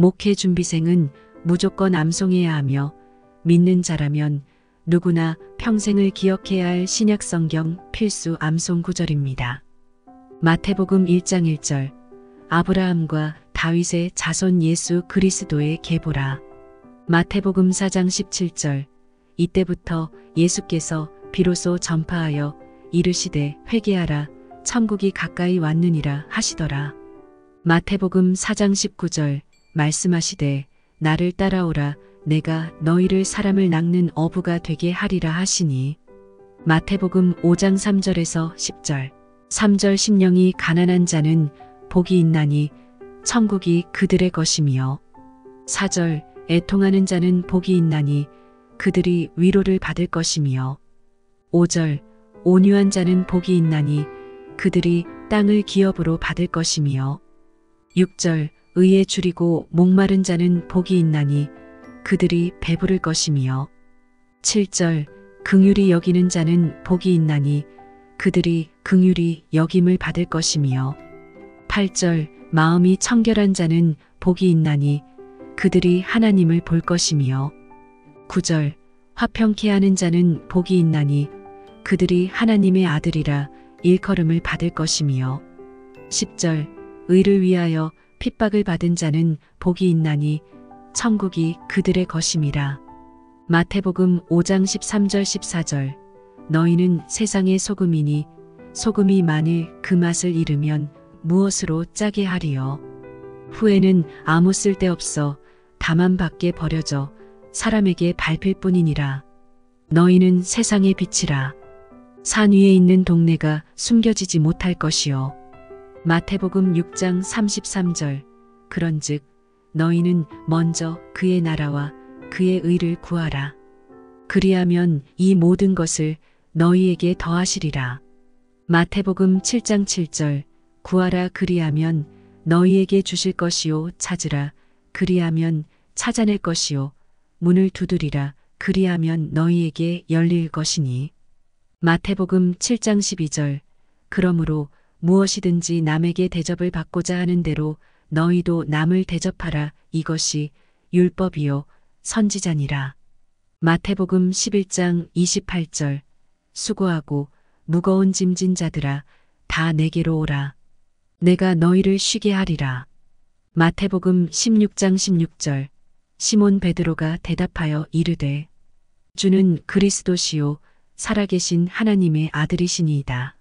목회 준비생은 무조건 암송해야 하며 믿는 자라면 누구나 평생을 기억해야 할 신약 성경 필수 암송 구절입니다. 마태복음 1장 1절 아브라함과 다윗의 자손 예수 그리스도의 계보라. 마태복음 4장 17절 이때부터 예수께서 비로소 전파하여 이르시되 회개하라 천국이 가까이 왔느니라 하시더라. 마태복음 4장 19절 말씀하시되 나를 따라오라 내가 너희를 사람을 낚는 어부가 되게 하리라 하시니 마태복음 5장 3절에서 10절 3절 심령이 가난한 자는 복이 있나니 천국이 그들의 것이며 4절 애통하는 자는 복이 있나니 그들이 위로를 받을 것이며 5절 온유한 자는 복이 있나니 그들이 땅을 기업으로 받을 것이며 6절 의에 줄이고 목마른 자는 복이 있나니 그들이 배부를 것이며 7절 긍휼히 여기는 자는 복이 있나니 그들이 긍휼히 여김을 받을 것이며 8절 마음이 청결한 자는 복이 있나니 그들이 하나님을 볼 것이며 9절 화평케 하는 자는 복이 있나니 그들이 하나님의 아들이라 일컬음을 받을 것이며 10절 의를 위하여 핍박을 받은 자는 복이 있나니 천국이 그들의 것임이라. 마태복음 5장 13절 14절 너희는 세상의 소금이니 소금이 만일 그 맛을 잃으면 무엇으로 짜게 하리요. 후에는 아무 쓸데없어 다만 밖에 버려져 사람에게 밟힐 뿐이니라. 너희는 세상의 빛이라. 산 위에 있는 동네가 숨겨지지 못할 것이요. 마태복음 6장 33절 그런즉 너희는 먼저 그의 나라와 그의 의를 구하라 그리하면 이 모든 것을 너희에게 더하시리라 마태복음 7장 7절 구하라 그리하면 너희에게 주실 것이요 찾으라 그리하면 찾아낼 것이요 문을 두드리라 그리하면 너희에게 열릴 것이니 마태복음 7장 12절 그러므로 무엇이든지 남에게 대접을 받고자 하는 대로 너희도 남을 대접하라 이것이 율법이요 선지자니라. 마태복음 11장 28절 수고하고 무거운 짐진 자들아 다 내게로 오라. 내가 너희를 쉬게 하리라. 마태복음 16장 16절 시몬 베드로가 대답하여 이르되 주는 그리스도시요 살아계신 하나님의 아들이시니이다.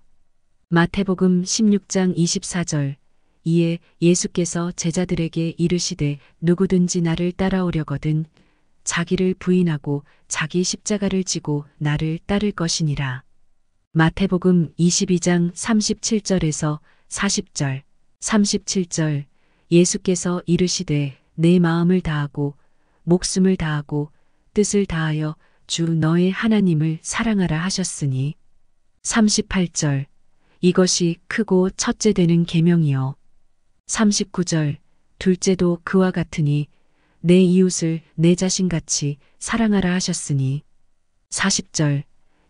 마태복음 16장 24절 이에 예수께서 제자들에게 이르시되 누구든지 나를 따라오려거든 자기를 부인하고 자기 십자가를 지고 나를 따를 것이니라. 마태복음 22장 37절에서 40절 37절 예수께서 이르시되 내 마음을 다하고 목숨을 다하고 뜻을 다하여 주 너의 하나님을 사랑하라 하셨으니 38절 이것이 크고 첫째 되는 계명이요. 39절 둘째도 그와 같으니 내 이웃을 내 자신같이 사랑하라 하셨으니 40절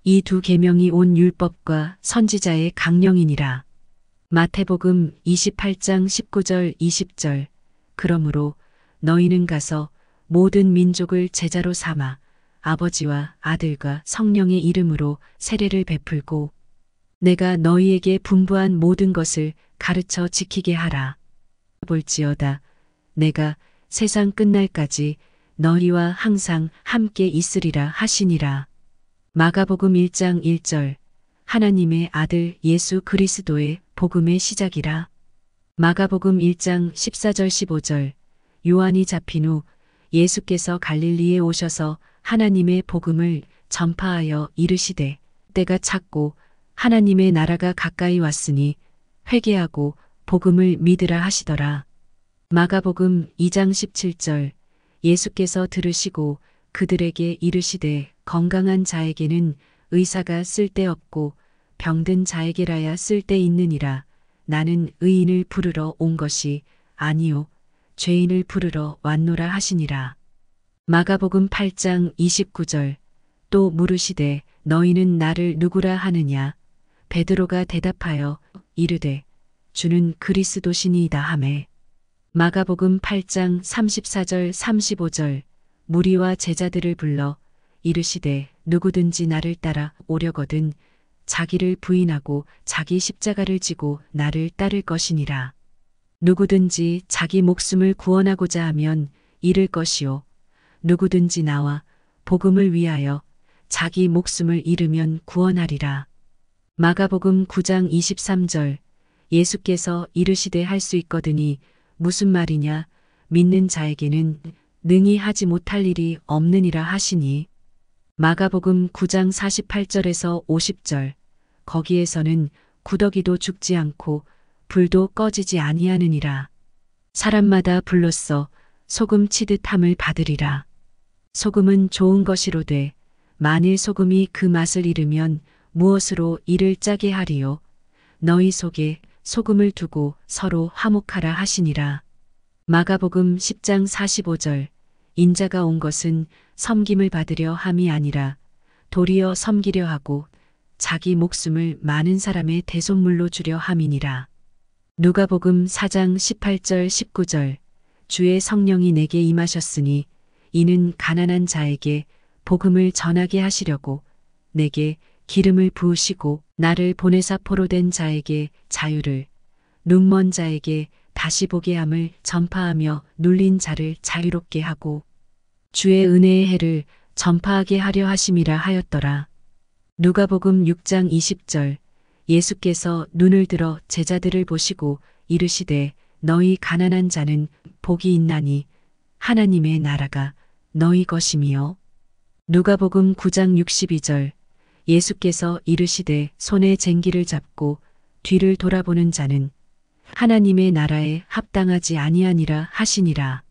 이 두 계명이 온 율법과 선지자의 강령이니라. 마태복음 28장 19절 20절 그러므로 너희는 가서 모든 민족을 제자로 삼아 아버지와 아들과 성령의 이름으로 세례를 베풀고 내가 너희에게 분부한 모든 것을 가르쳐 지키게 하라. 볼지어다 내가 세상 끝날까지 너희와 항상 함께 있으리라 하시니라. 마가복음 1장 1절 하나님의 아들 예수 그리스도의 복음의 시작이라. 마가복음 1장 14절 15절 요한이 잡힌 후 예수께서 갈릴리에 오셔서 하나님의 복음을 전파하여 이르시되 때가 찼고 하나님의 나라가 가까이 왔으니 회개하고 복음을 믿으라 하시더라. 마가복음 2장 17절 예수께서 들으시고 그들에게 이르시되 건강한 자에게는 의사가 쓸데없고 병든 자에게라야 쓸데있느니라 나는 의인을 부르러 온 것이 아니요 죄인을 부르러 왔노라 하시니라. 마가복음 8장 29절 또 물으시되 너희는 나를 누구라 하느냐 베드로가 대답하여 이르되 주는 그리스도 신이다 하매 마가복음 8장 34절 35절 무리와 제자들을 불러 이르시되 누구든지 나를 따라 오려거든 자기를 부인하고 자기 십자가를 지고 나를 따를 것이니라. 누구든지 자기 목숨을 구원하고자 하면 잃을 것이요. 누구든지 나와 복음을 위하여 자기 목숨을 잃으면 구원하리라. 마가복음 9장 23절 예수께서 이르시되 할 수 있거드니 무슨 말이냐 믿는 자에게는 능히 하지 못할 일이 없느니라 하시니 마가복음 9장 48절에서 50절 거기에서는 구더기도 죽지 않고 불도 꺼지지 아니하느니라 사람마다 불로써 소금 치듯함을 받으리라 소금은 좋은 것이로되 만일 소금이 그 맛을 잃으면 무엇으로 이를 짜게 하리요? 너희 속에 소금을 두고 서로 화목하라 하시니라. 마가복음 10장 45절 인자가 온 것은 섬김을 받으려 함이 아니라 도리어 섬기려 하고 자기 목숨을 많은 사람의 대속물로 주려 함이니라. 누가복음 4장 18절 19절 주의 성령이 내게 임하셨으니 이는 가난한 자에게 복음을 전하게 하시려고 내게 기름을 부으시고 나를 보내사 포로된 자에게 자유를 눈먼 자에게 다시 보게 함을 전파하며 눌린 자를 자유롭게 하고 주의 은혜의 해를 전파하게 하려 하심이라 하였더라. 누가복음 6장 20절 예수께서 눈을 들어 제자들을 보시고 이르시되 너희 가난한 자는 복이 있나니 하나님의 나라가 너희 것이요 누가복음 9장 62절 예수께서 이르시되 손에 쟁기를 잡고 뒤를 돌아보는 자는 하나님의 나라에 합당하지 아니하니라 하시니라.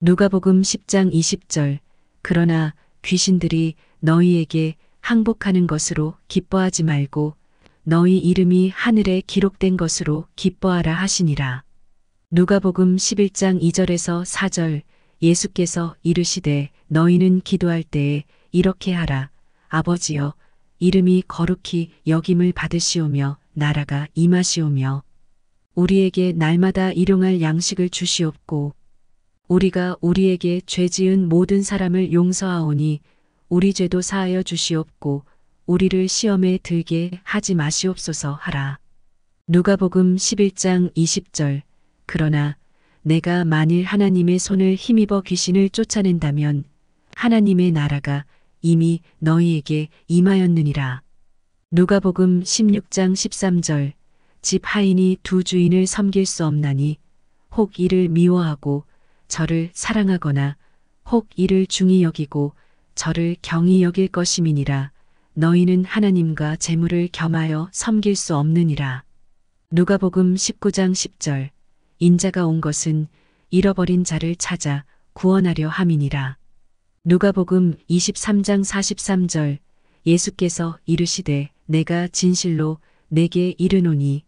누가복음 10장 20절 그러나 귀신들이 너희에게 항복하는 것으로 기뻐하지 말고 너희 이름이 하늘에 기록된 것으로 기뻐하라 하시니라. 누가복음 11장 2절에서 4절 예수께서 이르시되 너희는 기도할 때에 이렇게 하라 아버지여 이름이 거룩히 여김을 받으시오며 나라가 임하시오며 우리에게 날마다 일용할 양식을 주시옵고 우리가 우리에게 죄 지은 모든 사람을 용서하오니 우리 죄도 사하여 주시옵고 우리를 시험에 들게 하지 마시옵소서 하라. 누가복음 11장 20절 그러나 내가 만일 하나님의 손을 힘입어 귀신을 쫓아낸다면 하나님의 나라가 이미 너희에게 임하였느니라. 누가복음 16장 13절 집 하인이 두 주인을 섬길 수 없나니 혹 이를 미워하고 저를 사랑하거나 혹 이를 중히 여기고 저를 경히 여길 것임이니라 너희는 하나님과 재물을 겸하여 섬길 수 없느니라. 누가복음 19장 10절 인자가 온 것은 잃어버린 자를 찾아 구원하려 함이니라. 누가복음 23장 43절 예수께서 이르시되 내가 진실로 내게 이르노니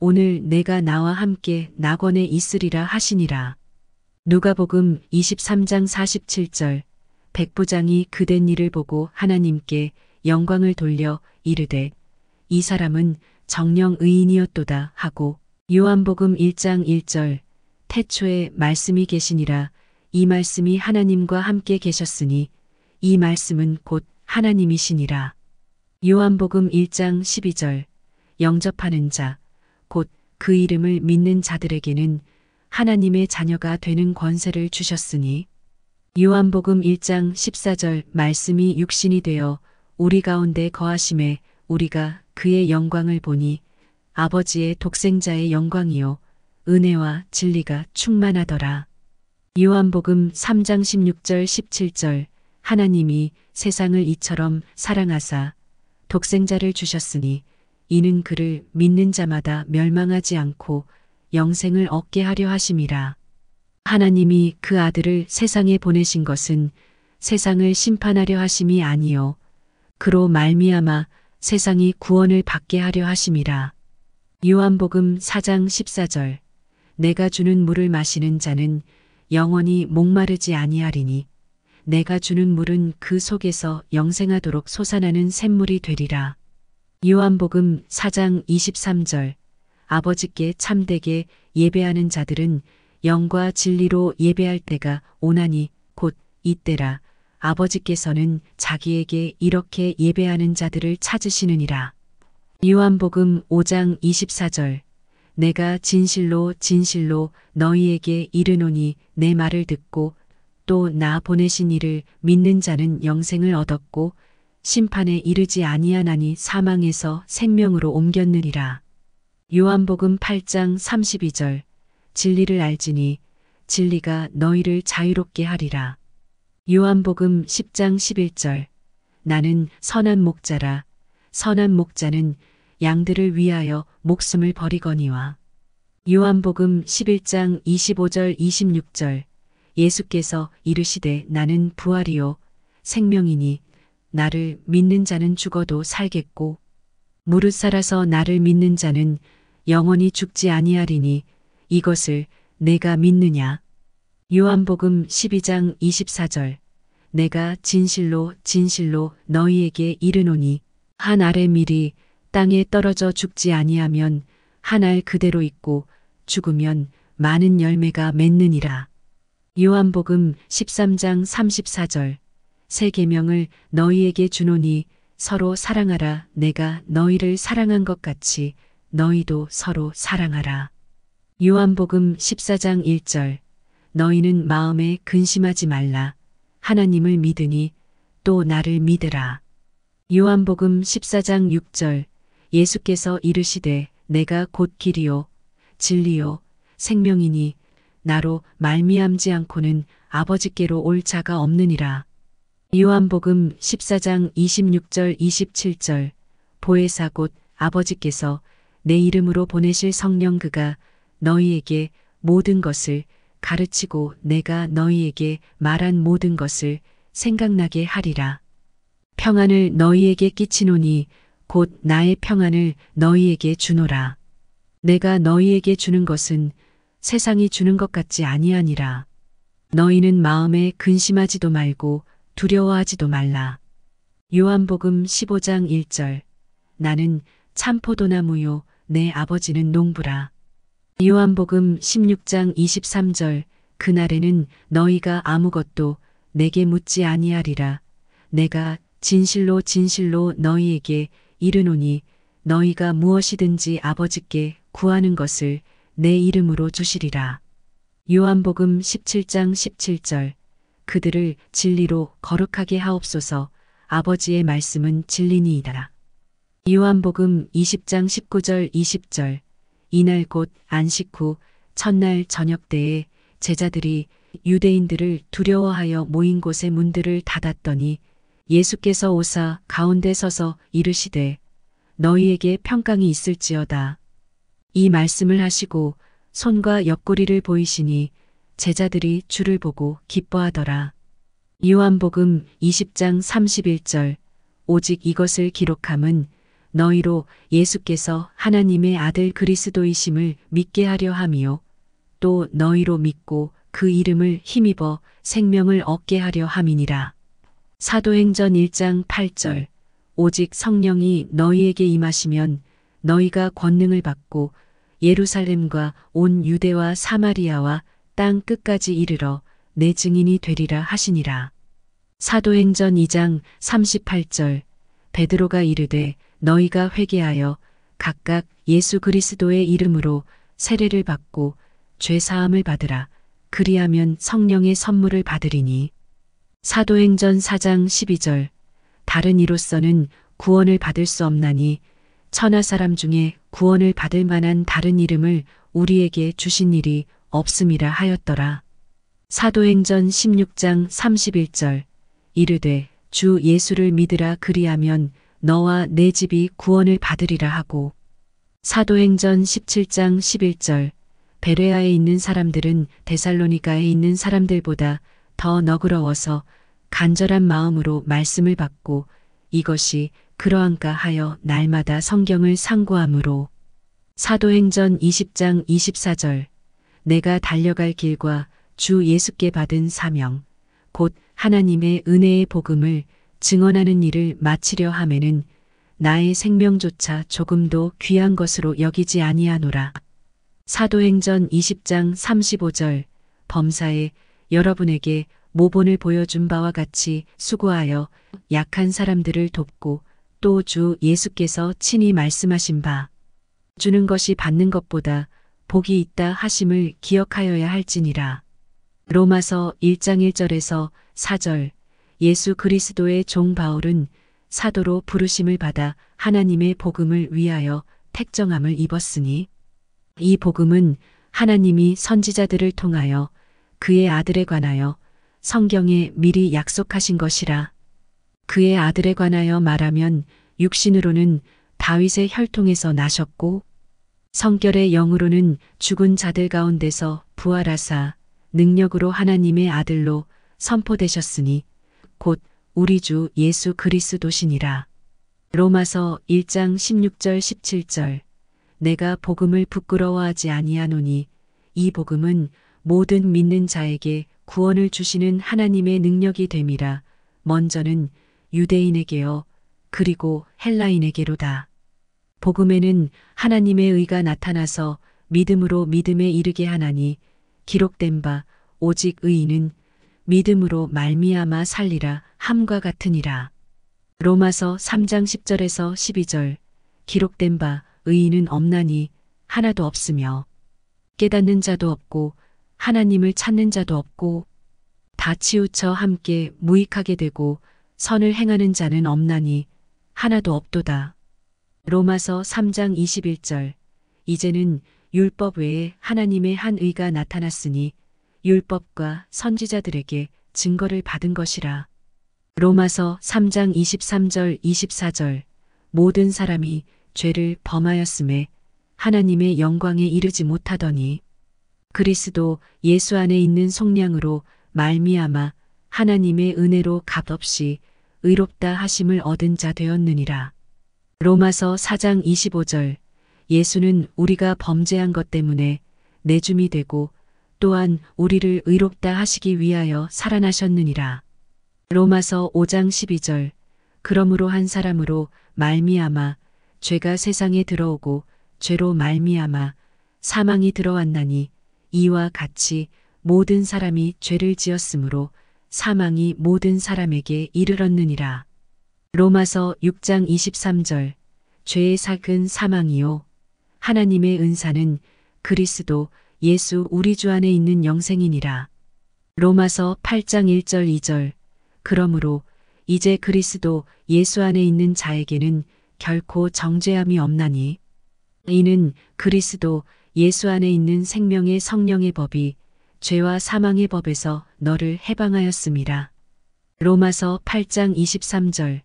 오늘 내가 나와 함께 낙원에 있으리라 하시니라. 누가복음 23장 47절 백부장이 그 된 일을 보고 하나님께 영광을 돌려 이르되 이 사람은 정령 의인이었도다 하고 요한복음 1장 1절 태초에 말씀이 계시니라 이 말씀이 하나님과 함께 계셨으니 이 말씀은 곧 하나님이시니라. 요한복음 1장 12절 영접하는 자, 곧 그 이름을 믿는 자들에게는 하나님의 자녀가 되는 권세를 주셨으니 요한복음 1장 14절 말씀이 육신이 되어 우리 가운데 거하심에 우리가 그의 영광을 보니 아버지의 독생자의 영광이요 은혜와 진리가 충만하더라. 요한복음 3장 16절 17절 하나님이 세상을 이처럼 사랑하사 독생자를 주셨으니 이는 그를 믿는 자마다 멸망하지 않고 영생을 얻게 하려 하심이라. 하나님이 그 아들을 세상에 보내신 것은 세상을 심판하려 하심이 아니요 그로 말미암아 세상이 구원을 받게 하려 하심이라. 요한복음 4장 14절 내가 주는 물을 마시는 자는 영원히 목마르지 아니하리니 내가 주는 물은 그 속에서 영생하도록 솟아나는 샘물이 되리라. 요한복음 4장 23절 아버지께 참되게 예배하는 자들은 영과 진리로 예배할 때가 오나니 곧 이때라 아버지께서는 자기에게 이렇게 예배하는 자들을 찾으시느니라. 요한복음 5장 24절 내가 진실로 진실로 너희에게 이르노니 내 말을 듣고 또 나 보내신 이를 믿는 자는 영생을 얻었고 심판에 이르지 아니하나니 사망에서 생명으로 옮겼느니라. 요한복음 8장 32절 진리를 알지니 진리가 너희를 자유롭게 하리라. 요한복음 10장 11절 나는 선한 목자라 선한 목자는 양들을 위하여 목숨을 버리거니와 요한복음 11장 25절 26절 예수께서 이르시되 나는 부활이요 생명이니 나를 믿는 자는 죽어도 살겠고 무릇 살아서 나를 믿는 자는 영원히 죽지 아니하리니 이것을 내가 믿느냐 요한복음 12장 24절 내가 진실로 진실로 너희에게 이르노니 한 아래 밀이 땅에 떨어져 죽지 아니하면 한 알 그대로 있고 죽으면 많은 열매가 맺느니라. 요한복음 13장 34절 세 계명을 너희에게 주노니 서로 사랑하라 내가 너희를 사랑한 것 같이 너희도 서로 사랑하라. 요한복음 14장 1절 너희는 마음에 근심하지 말라 하나님을 믿으니 또 나를 믿으라. 요한복음 14장 6절 예수께서 이르시되 내가 곧 길이요 진리요 생명이니 나로 말미암지 않고는 아버지께로 올 자가 없느니라. 요한복음 14장 26절 27절 보혜사 곧 아버지께서 내 이름으로 보내실 성령 그가 너희에게 모든 것을 가르치고 내가 너희에게 말한 모든 것을 생각나게 하리라. 평안을 너희에게 끼치노니 곧 나의 평안을 너희에게 주노라. 내가 너희에게 주는 것은 세상이 주는 것 같지 아니하니라. 너희는 마음에 근심하지도 말고 두려워하지도 말라. 요한복음 15장 1절 나는 참포도나무요 내 아버지는 농부라. 요한복음 16장 23절 그날에는 너희가 아무것도 내게 묻지 아니하리라. 내가 진실로 진실로 너희에게 이르노니 너희가 무엇이든지 아버지께 구하는 것을 내 이름으로 주시리라. 요한복음 17장 17절 그들을 진리로 거룩하게 하옵소서 아버지의 말씀은 진리니이다. 요한복음 20장 19절 20절 이날 곧 안식 후 첫날 저녁 때에 제자들이 유대인들을 두려워하여 모인 곳의 문들을 닫았더니 예수께서 오사 가운데 서서 이르시되 너희에게 평강이 있을지어다. 이 말씀을 하시고 손과 옆구리를 보이시니 제자들이 주를 보고 기뻐하더라. 요한복음 20장 31절 오직 이것을 기록함은 너희로 예수께서 하나님의 아들 그리스도이심을 믿게 하려 함이요 또 너희로 믿고 그 이름을 힘입어 생명을 얻게 하려 함이니라. 사도행전 1장 8절 오직 성령이 너희에게 임하시면 너희가 권능을 받고 예루살렘과 온 유대와 사마리아와 땅 끝까지 이르러 내 증인이 되리라 하시니라. 사도행전 2장 38절 베드로가 이르되 너희가 회개하여 각각 예수 그리스도의 이름으로 세례를 받고 죄 사함을 받으라 그리하면 성령의 선물을 받으리니 사도행전 4장 12절 다른 이로서는 구원을 받을 수 없나니 천하 사람 중에 구원을 받을 만한 다른 이름을 우리에게 주신 일이 없음이라 하였더라. 사도행전 16장 31절 이르되 주 예수를 믿으라 그리하면 너와 내 집이 구원을 받으리라 하고 사도행전 17장 11절 베레아에 있는 사람들은 데살로니가에 있는 사람들보다 더 너그러워서 간절한 마음으로 말씀을 받고 이것이 그러한가 하여 날마다 성경을 상고함으로 사도행전 20장 24절 내가 달려갈 길과 주 예수께 받은 사명 곧 하나님의 은혜의 복음을 증언하는 일을 마치려 함에는 나의 생명조차 조금도 귀한 것으로 여기지 아니하노라. 사도행전 20장 35절 범사에 여러분에게 모본을 보여준 바와 같이 수고하여 약한 사람들을 돕고 또 주 예수께서 친히 말씀하신 바 주는 것이 받는 것보다 복이 있다 하심을 기억하여야 할지니라. 로마서 1장 1절에서 4절 예수 그리스도의 종 바울은 사도로 부르심을 받아 하나님의 복음을 위하여 택정함을 입었으니 이 복음은 하나님이 선지자들을 통하여 그의 아들에 관하여 성경에 미리 약속하신 것이라. 그의 아들에 관하여 말하면 육신으로는 다윗의 혈통에서 나셨고 성결의 영으로는 죽은 자들 가운데서 부활하사 능력으로 하나님의 아들로 선포되셨으니 곧 우리 주 예수 그리스도시니라. 로마서 1장 16절 17절 내가 복음을 부끄러워하지 아니하노니 이 복음은 모든 믿는 자에게 구원을 주시는 하나님의 능력이 됨이라 먼저는 유대인에게요 그리고 헬라인에게로다. 복음에는 하나님의 의가 나타나서 믿음으로 믿음에 이르게 하나니 기록된 바 오직 의인은 믿음으로 말미암아 살리라 함과 같으니라. 로마서 3장 10절에서 12절 기록된 바 의인은 없나니 하나도 없으며 깨닫는 자도 없고 하나님을 찾는 자도 없고 다 치우쳐 함께 무익하게 되고 선을 행하는 자는 없나니 하나도 없도다. 로마서 3장 21절 이제는 율법 외에 하나님의 한 의가 나타났으니 율법과 선지자들에게 증거를 받은 것이라. 로마서 3장 23절 24절 모든 사람이 죄를 범하였음에 하나님의 영광에 이르지 못하더니 그리스도 예수 안에 있는 속량으로 말미암아 하나님의 은혜로 값없이 의롭다 하심을 얻은 자 되었느니라. 로마서 4장 25절 예수는 우리가 범죄한 것 때문에 내줌이 되고 또한 우리를 의롭다 하시기 위하여 살아나셨느니라. 로마서 5장 12절 그러므로 한 사람으로 말미암아 죄가 세상에 들어오고 죄로 말미암아 사망이 들어왔나니 이와 같이 모든 사람이 죄를 지었으므로 사망이 모든 사람에게 이르렀느니라. 로마서 6장 23절 죄의 삭은 사망이요 하나님의 은사는 그리스도 예수 우리 주 안에 있는 영생이니라. 로마서 8장 1절 2절 그러므로 이제 그리스도 예수 안에 있는 자에게는 결코 정죄함이 없나니 이는 그리스도 예수 안에 있는 생명의 성령의 법이 죄와 사망의 법에서 너를 해방하였습니다. 로마서 8장 23절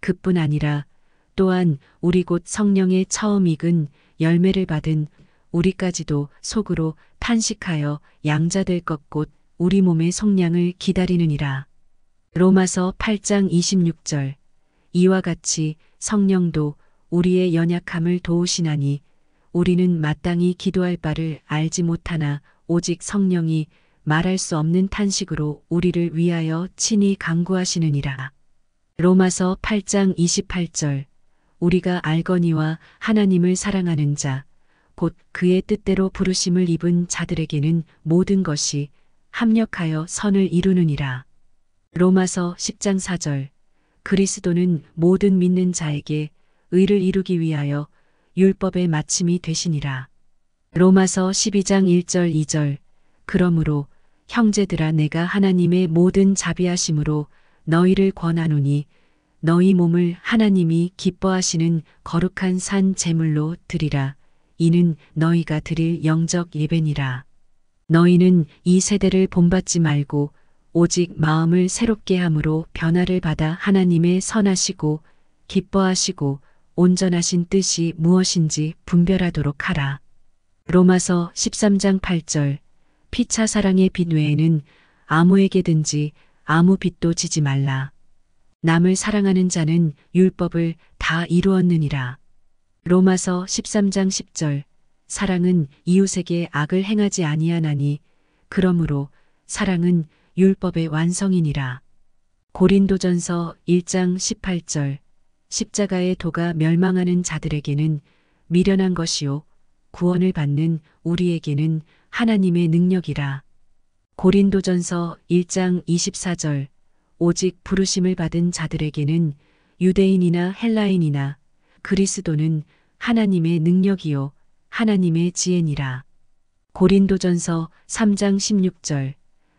그뿐 아니라 또한 우리 곧 성령의 처음 익은 열매를 받은 우리까지도 속으로 탄식하여 양자될 것 곧 우리 몸의 속량을 기다리느니라. 로마서 8장 26절 이와 같이 성령도 우리의 연약함을 도우시나니 우리는 마땅히 기도할 바를 알지 못하나 오직 성령이 말할 수 없는 탄식으로 우리를 위하여 친히 강구하시느니라. 로마서 8장 28절 우리가 알거니와 하나님을 사랑하는 자, 곧 그의 뜻대로 부르심을 입은 자들에게는 모든 것이 합력하여 선을 이루느니라. 로마서 10장 4절 그리스도는 모든 믿는 자에게 의를 이루기 위하여 율법의 마침이 되시니라. 로마서 12장 1절 2절 그러므로 형제들아 내가 하나님의 모든 자비하심으로 너희를 권하노니 너희 몸을 하나님이 기뻐하시는 거룩한 산 제물로 드리라. 이는 너희가 드릴 영적 예배니라. 너희는 이 세대를 본받지 말고 오직 마음을 새롭게 함으로 변화를 받아 하나님의 선하시고 기뻐하시고 온전하신 뜻이 무엇인지 분별하도록 하라. 로마서 13장 8절 피차 사랑의 빛 외에는 아무에게든지 아무 빛도 지지 말라. 남을 사랑하는 자는 율법을 다 이루었느니라. 로마서 13장 10절 사랑은 이웃에게 악을 행하지 아니하나니 그러므로 사랑은 율법의 완성이니라. 고린도전서 1장 18절 십자가의 도가 멸망하는 자들에게는 미련한 것이요 구원을 받는 우리에게는 하나님의 능력이라. 고린도전서 1장 24절 오직 부르심을 받은 자들에게는 유대인이나 헬라인이나 그리스도는 하나님의 능력이요 하나님의 지혜니라. 고린도전서 3장 16절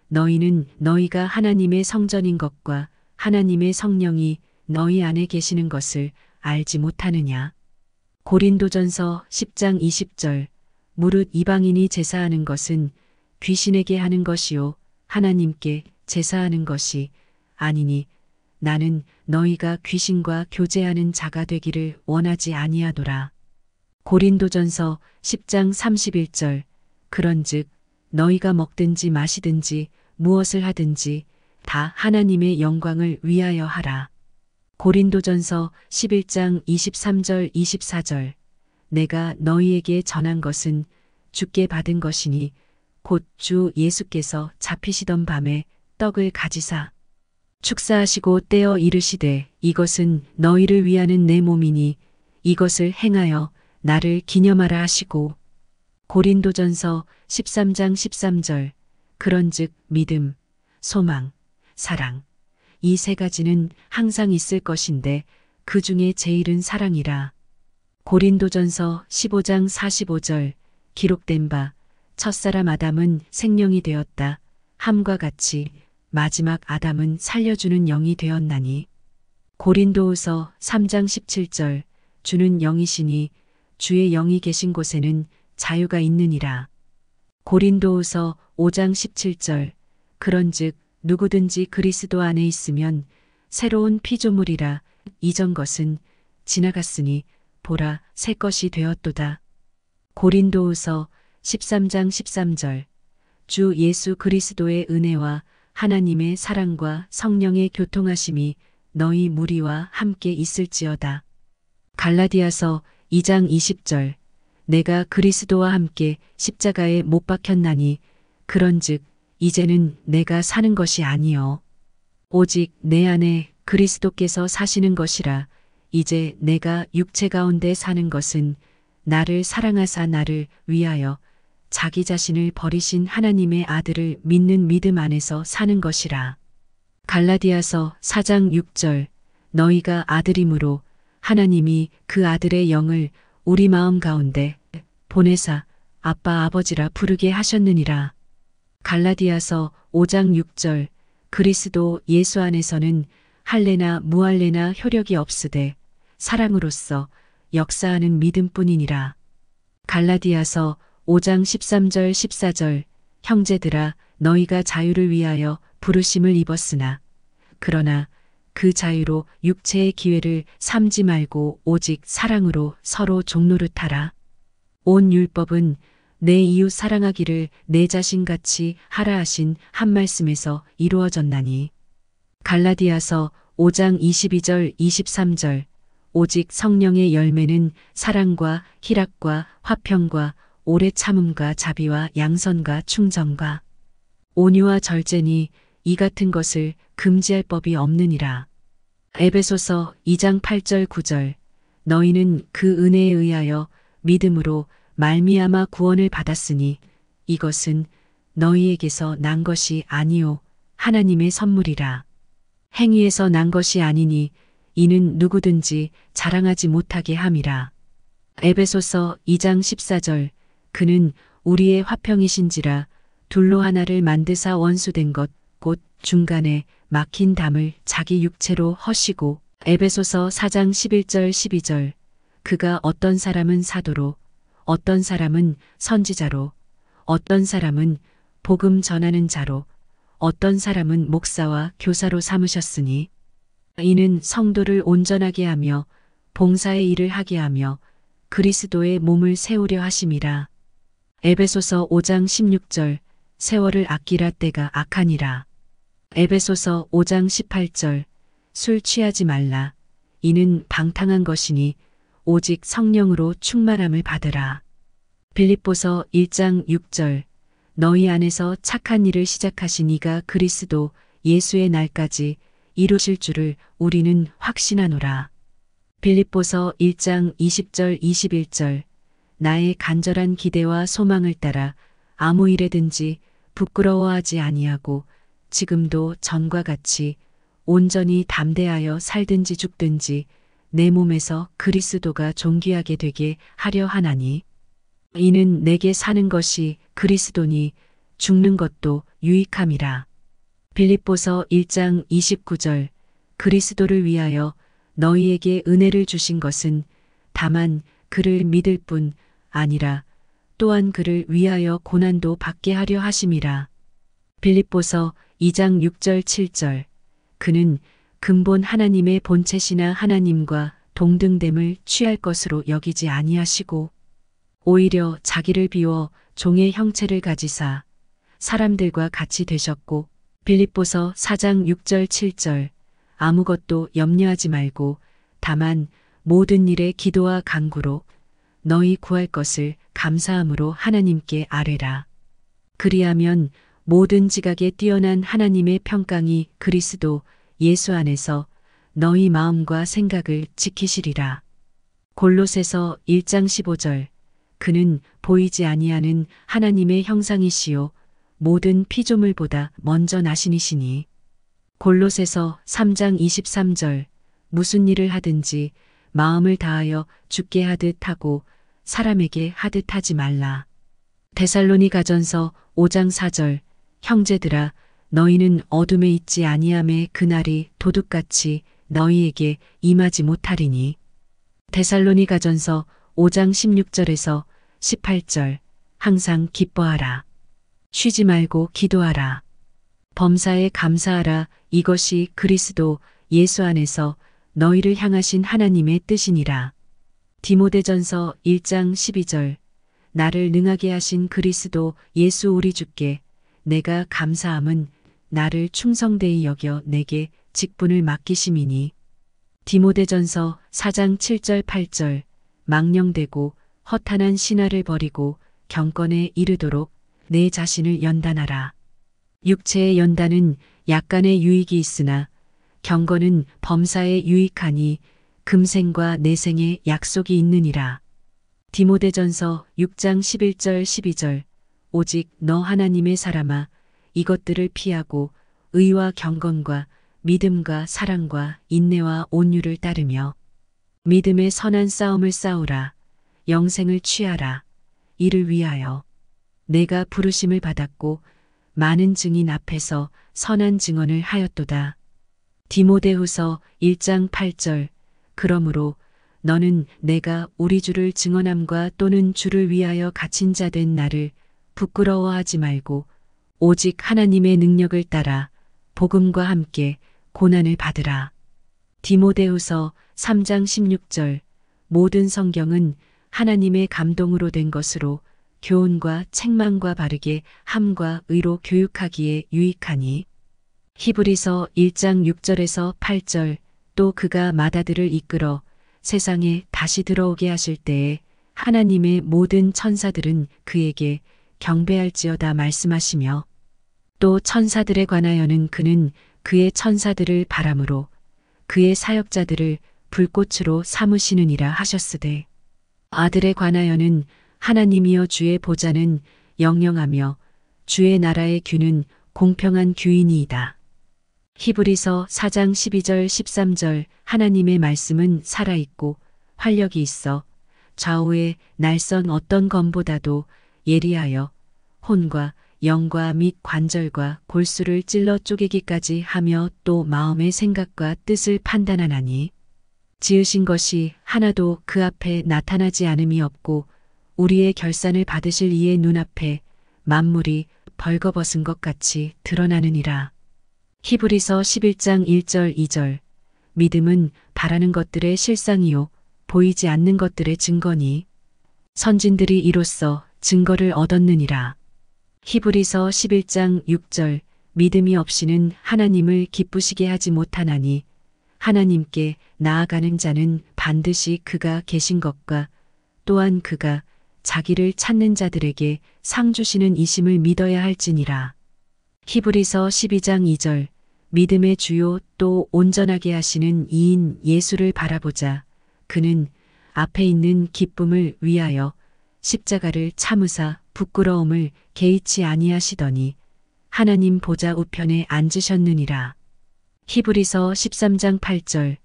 너희는 너희가 하나님의 성전인 것과 하나님의 성령이 너희 안에 계시는 것을 알지 못하느냐. 고린도전서 10장 20절 무릇 이방인이 제사하는 것은 귀신에게 하는 것이요 하나님께 제사하는 것이 아니니 나는 너희가 귀신과 교제하는 자가 되기를 원하지 아니하노라. 고린도전서 10장 31절 그런즉 너희가 먹든지 마시든지 무엇을 하든지 다 하나님의 영광을 위하여 하라. 고린도전서 11장 23절 24절 내가 너희에게 전한 것은 주께 받은 것이니 곧 주 예수께서 잡히시던 밤에 떡을 가지사 축사하시고 떼어 이르시되 이것은 너희를 위하는 내 몸이니 이것을 행하여 나를 기념하라 하시고 고린도전서 13장 13절 그런즉 믿음 소망 사랑 이세 가지는 항상 있을 것인데 그 중에 제일은 사랑이라. 고린도전서 15장 45절 기록된 바 첫사람 아담은 생명이 되었다. 함과 같이 마지막 아담은 살려주는 영이 되었나니 고린도후서 3장 17절 주는 영이시니 주의 영이 계신 곳에는 자유가 있느니라. 고린도후서 5장 17절 그런즉 누구든지 그리스도 안에 있으면 새로운 피조물이라 이전 것은 지나갔으니 보라 새 것이 되었도다. 고린도후서 13장 13절 주 예수 그리스도의 은혜와 하나님의 사랑과 성령의 교통하심이 너희 무리와 함께 있을지어다. 갈라디아서 2장 20절 내가 그리스도와 함께 십자가에 못 박혔나니 그런즉 이제는 내가 사는 것이 아니요 오직 내 안에 그리스도께서 사시는 것이라 이제 내가 육체 가운데 사는 것은 나를 사랑하사 나를 위하여 자기 자신을 버리신 하나님의 아들을 믿는 믿음 안에서 사는 것이라. 갈라디아서 4장 6절 너희가 아들이므로 하나님이 그 아들의 영을 우리 마음 가운데 보내사 아빠 아버지라 부르게 하셨느니라. 갈라디아서 5장 6절 그리스도 예수 안에서는 할례나 무할례나 효력이 없으되 사랑으로서 역사하는 믿음뿐이니라. 갈라디아서 5장 13절 14절 형제들아 너희가 자유를 위하여 부르심을 입었으나 그러나 그 자유로 육체의 기회를 삼지 말고 오직 사랑으로 서로 종로를 타라. 온 율법은 내 이웃 사랑하기를 내 자신같이 하라 하신 한 말씀에서 이루어졌나니. 갈라디아서 5장 22절 23절 오직 성령의 열매는 사랑과 희락과 화평과 오래 참음과 자비와 양선과 충정과 온유와 절제니 이 같은 것을 금지할 법이 없느니라. 에베소서 2장 8절 9절 너희는 그 은혜에 의하여 믿음으로 말미암아 구원을 받았으니 이것은 너희에게서 난 것이 아니요 하나님의 선물이라. 행위에서 난 것이 아니니 이는 누구든지 자랑하지 못하게 함이라. 에베소서 2장 14절 그는 우리의 화평이신지라 둘로 하나를 만드사 원수된 것 곧 중간에 막힌 담을 자기 육체로 허시고 에베소서 4장 11절 12절 그가 어떤 사람은 사도로 어떤 사람은 선지자로, 어떤 사람은 복음 전하는 자로, 어떤 사람은 목사와 교사로 삼으셨으니 이는 성도를 온전하게 하며 봉사의 일을 하게 하며 그리스도의 몸을 세우려 하심이라. 에베소서 5장 16절 세월을 아끼라 때가 악하니라. 에베소서 5장 18절 술 취하지 말라. 이는 방탕한 것이니 오직 성령으로 충만함을 받으라. 빌립보서 1장 6절 너희 안에서 착한 일을 시작하신 이가 그리스도 예수의 날까지 이루실 줄을 우리는 확신하노라. 빌립보서 1장 20절 21절 나의 간절한 기대와 소망을 따라 아무 일에든지 부끄러워하지 아니하고 지금도 전과 같이 온전히 담대하여 살든지 죽든지 내 몸에서 그리스도가 존귀하게 되게 하려 하나니 이는 내게 사는 것이 그리스도니 죽는 것도 유익함이라. 빌립보서 1장 29절 그리스도를 위하여 너희에게 은혜를 주신 것은 다만 그를 믿을 뿐 아니라 또한 그를 위하여 고난도 받게 하려 하심이라. 빌립보서 2장 6절 7절 그는 근본 하나님의 본체시나 하나님과 동등됨을 취할 것으로 여기지 아니하시고 오히려 자기를 비워 종의 형체를 가지사 사람들과 같이 되셨고 빌립보서 4장 6절 7절 아무것도 염려하지 말고 다만 모든 일에 기도와 간구로 너희 구할 것을 감사함으로 하나님께 아뢰라. 그리하면 모든 지각에 뛰어난 하나님의 평강이 그리스도 예수 안에서 너희 마음과 생각을 지키시리라. 골로새서 1장 15절 그는 보이지 아니하는 하나님의 형상이시요 모든 피조물보다 먼저 나신이시니 골로새서 3장 23절 무슨 일을 하든지 마음을 다하여 죽게 하듯 하고 사람에게 하듯 하지 말라. 데살로니가전서 5장 4절 형제들아 너희는 어둠에 있지 아니함에 그날이 도둑같이 너희에게 임하지 못하리니. 데살로니가전서 5장 16절에서 18절 항상 기뻐하라. 쉬지 말고 기도하라. 범사에 감사하라. 이것이 그리스도 예수 안에서 너희를 향하신 하나님의 뜻이니라. 디모데전서 1장 12절 나를 능하게 하신 그리스도 예수 우리 주께 내가 감사함은 나를 충성되이 여겨 내게 직분을 맡기심이니 디모데전서 4장 7절 8절 망령되고 허탄한 신화를 버리고 경건에 이르도록 내 자신을 연단하라. 육체의 연단은 약간의 유익이 있으나 경건은 범사에 유익하니 금생과 내생에 약속이 있느니라. 디모데전서 6장 11절 12절 오직 너 하나님의 사람아 이것들을 피하고 의와 경건과 믿음과 사랑과 인내와 온유를 따르며 믿음의 선한 싸움을 싸우라. 영생을 취하라. 이를 위하여 내가 부르심을 받았고 많은 증인 앞에서 선한 증언을 하였도다. 디모데후서 1장 8절 그러므로 너는 내가 우리 주를 증언함과 또는 주를 위하여 갇힌 자 된 나를 부끄러워하지 말고 오직 하나님의 능력을 따라 복음과 함께 고난을 받으라. 디모데후서 3장 16절 모든 성경은 하나님의 감동으로 된 것으로 교훈과 책망과 바르게 함과 의로 교육하기에 유익하니 히브리서 1장 6절에서 8절 또 그가 마다들을 이끌어 세상에 다시 들어오게 하실 때에 하나님의 모든 천사들은 그에게 경배할지어다 말씀하시며 또 천사들에 관하여는 그는 그의 천사들을 바람으로 그의 사역자들을 불꽃으로 삼으시느니라 하셨으되 아들에 관하여는 하나님이여 주의 보좌는 영영하며 주의 나라의 규는 공평한 규인이이다. 히브리서 4장 12절 13절 하나님의 말씀은 살아있고 활력이 있어 좌우의 날선 어떤 검보다도 예리하여 혼과 영과 및 관절과 골수를 찔러 쪼개기까지 하며 또 마음의 생각과 뜻을 판단하나니 지으신 것이 하나도 그 앞에 나타나지 않음이 없고 우리의 결산을 받으실 이의 눈앞에 만물이 벌거벗은 것 같이 드러나느니라. 히브리서 11장 1절 2절 믿음은 바라는 것들의 실상이요 보이지 않는 것들의 증거니 선진들이 이로써 증거를 얻었느니라. 히브리서 11장 6절 믿음이 없이는 하나님을 기쁘시게 하지 못하나니 하나님께 나아가는 자는 반드시 그가 계신 것과 또한 그가 자기를 찾는 자들에게 상 주시는 이심을 믿어야 할지니라. 히브리서 12장 2절 믿음의 주요 또 온전하게 하시는 이인 예수를 바라보자. 그는 앞에 있는 기쁨을 위하여 십자가를 참으사 부끄러움을 개의치 아니하시더니 하나님 보좌 우편에 앉으셨느니라. 히브리서 13장 8절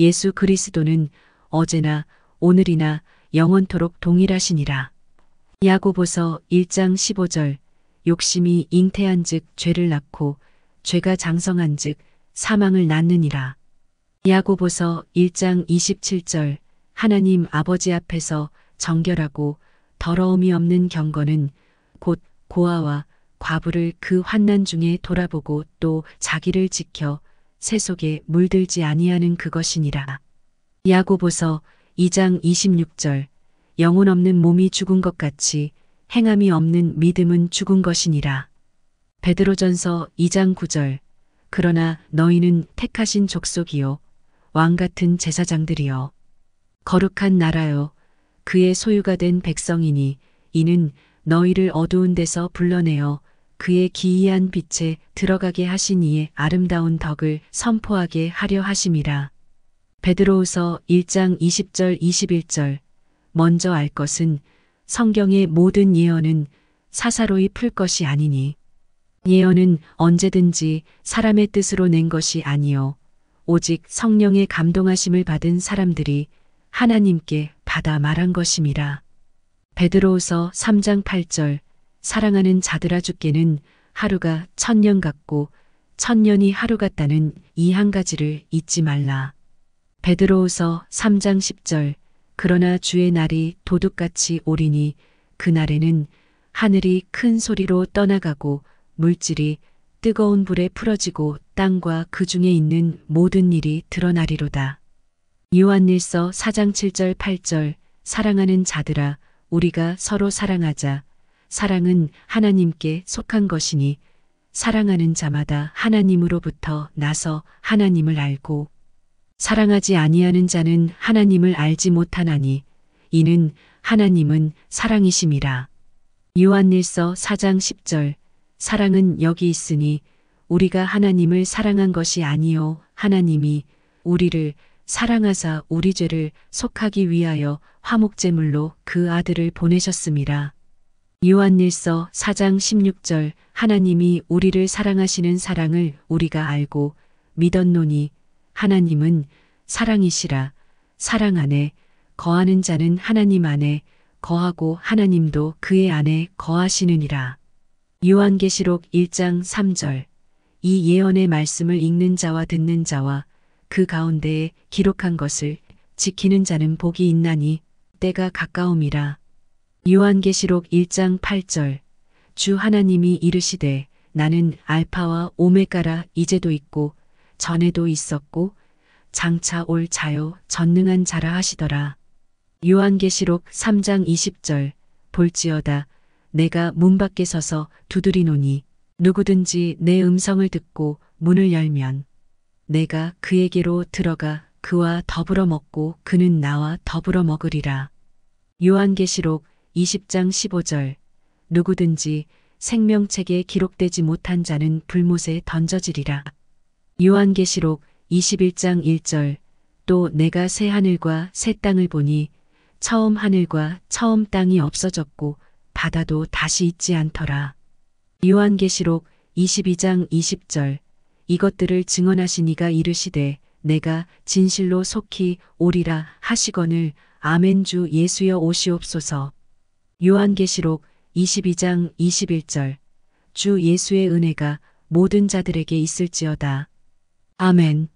예수 그리스도는 어제나 오늘이나 영원토록 동일하시니라. 야고보서 1장 15절 욕심이 잉태한즉 죄를 낳고 죄가 장성한즉 사망을 낳느니라. 야고보서 1장 27절 하나님 아버지 앞에서 정결하고 더러움이 없는 경건은 곧 고아와 과부를 그 환난 중에 돌아보고 또 자기를 지켜 새 속에 물들지 아니하는 그것이니라. 야고보서 2장 26절 영혼 없는 몸이 죽은 것 같이 행함이 없는 믿음은 죽은 것이니라. 베드로전서 2장 9절 그러나 너희는 택하신 족속이요 왕 같은 제사장들이요 거룩한 나라요 그의 소유가 된 백성이니 이는 너희를 어두운 데서 불러내어 그의 기이한 빛에 들어가게 하신 이의 아름다운 덕을 선포하게 하려 하심이라. 베드로우서 1장 20절 21절 먼저 알 것은 성경의 모든 예언은 사사로이 풀 것이 아니니 예언은 언제든지 사람의 뜻으로 낸 것이 아니요 오직 성령의 감동하심을 받은 사람들이 하나님께 받아 말한 것임이라. 베드로우서 3장 8절 사랑하는 자들아 주께는 하루가 천년 같고 천년이 하루 같다는 이 한 가지를 잊지 말라. 베드로우서 3장 10절 그러나 주의 날이 도둑같이 오리니 그날에는 하늘이 큰 소리로 떠나가고 물질이 뜨거운 불에 풀어지고 땅과 그 중에 있는 모든 일이 드러나리로다. 요한일서 4장 7절 8절 사랑하는 자들아 우리가 서로 사랑하자 사랑은 하나님께 속한 것이니 사랑하는 자마다 하나님으로부터 나서 하나님을 알고 사랑하지 아니하는 자는 하나님을 알지 못하나니 이는 하나님은 사랑이심이라. 요한일서 4장 10절 사랑은 여기 있으니 우리가 하나님을 사랑한 것이 아니요 하나님이 우리를 사랑하사 우리 죄를 속하기 위하여 화목제물로 그 아들을 보내셨습니다. 요한일서 4장 16절 하나님이 우리를 사랑하시는 사랑을 우리가 알고 믿었노니 하나님은 사랑이시라 사랑 안에 거하는 자는 하나님 안에 거하고 하나님도 그의 안에 거하시느니라. 요한계시록 1장 3절 이 예언의 말씀을 읽는 자와 듣는 자와 그 가운데에 기록한 것을 지키는 자는 복이 있나니 때가 가까움이라. 요한계시록 1장 8절 주 하나님이 이르시되 나는 알파와 오메가라 이제도 있고 전에도 있었고 장차 올 자요 전능한 자라 하시더라. 요한계시록 3장 20절 볼지어다 내가 문 밖에 서서 두드리노니 누구든지 내 음성을 듣고 문을 열면 내가 그에게로 들어가 그와 더불어 먹고 그는 나와 더불어 먹으리라. 요한계시록 20장 15절 누구든지 생명책에 기록되지 못한 자는 불못에 던져지리라. 요한계시록 21장 1절 또 내가 새 하늘과 새 땅을 보니 처음 하늘과 처음 땅이 없어졌고 바다도 다시 있지 않더라. 요한계시록 22장 20절 이것들을 증언하시니가 이르시되 내가 진실로 속히 오리라 하시거늘 아멘 주 예수여 오시옵소서. 요한계시록 22장 21절 주 예수의 은혜가 모든 자들에게 있을지어다. 아멘.